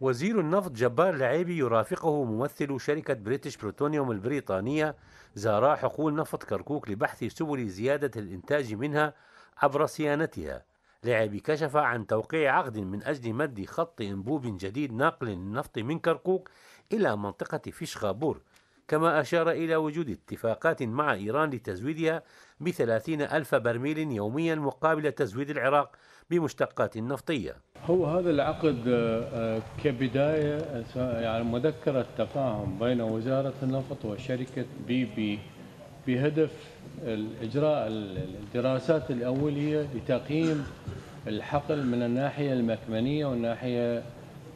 وزير النفط جبار لعيبي يرافقه ممثل شركة بريتش بروتونيوم البريطانية زارا حقول نفط كركوك لبحث سبل زيادة الإنتاج منها عبر صيانتها لعيبي كشف عن توقيع عقد من أجل مد خط أنبوب جديد ناقل النفط من كركوك إلى منطقة فيشخابور كما أشار إلى وجود اتفاقات مع إيران لتزويدها بثلاثين ألف برميل يوميا مقابل تزويد العراق بمشتقات نفطيه هو هذا العقد آه، آه، كبداية آه، يعني مذكرة تفاهم بين وزارة النفط وشركة بي بي بهدف إجراء الدراسات الأولية لتقييم الحقل من الناحية المكمنية والناحية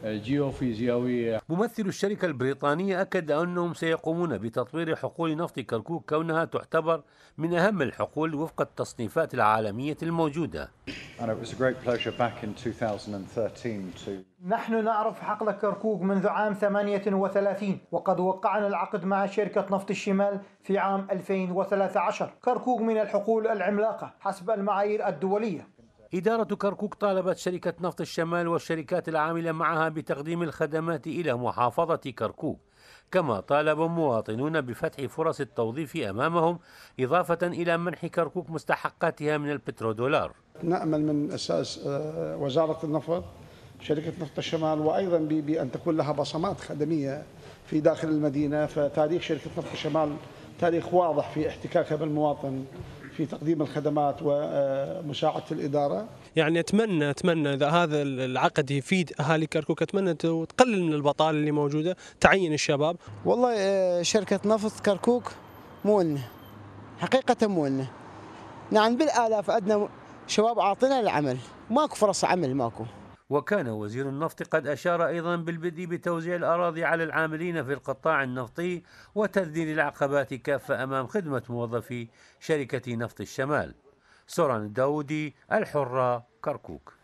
الجيوفيزيائية ممثل الشركة البريطانية أكد أنهم سيقومون بتطوير حقول نفط كركوك كونها تعتبر من أهم الحقول وفق التصنيفات العالمية الموجودة And it was a great pleasure back in 2013 to نحن نعرف حقل كركوك منذ عام 38 وقد وقعنا العقد مع شركة نفط الشمال في عام 2013 كركوك من الحقول العملاقة حسب المعايير الدولية إدارة كركوك طالبت شركة نفط الشمال والشركات العاملة معها بتقديم الخدمات إلى محافظة كركوك كما طالب مواطنون بفتح فرص التوظيف أمامهم إضافة إلى منح كركوك مستحقاتها من البترودولار نأمل من أساس آه، وزارة النفط شركة نفط الشمال وأيضا بأن تكون لها بصمات خدمية في داخل المدينة فتاريخ شركة نفط الشمال تاريخ واضح في احتكاكها بالمواطن في تقديم الخدمات ومشاعة الإدارة يعني أتمنى أتمنى إذا هذا العقد يفيد أهالي كركوك أتمنى تقلل من البطالة اللي موجودة تعين الشباب والله آه، شركة نفط كركوك مو لنا حقيقة مو لنا نعم بالآلاف عندنا شباب عاطلين العمل ماكو فرص عمل ماكو وكان وزير النفط قد أشار أيضا بالبدء بتوزيع الأراضي على العاملين في القطاع النفطي وتذليل العقبات كافة أمام خدمة موظفي شركة نفط الشمال سوران الداودي الحرة كركوك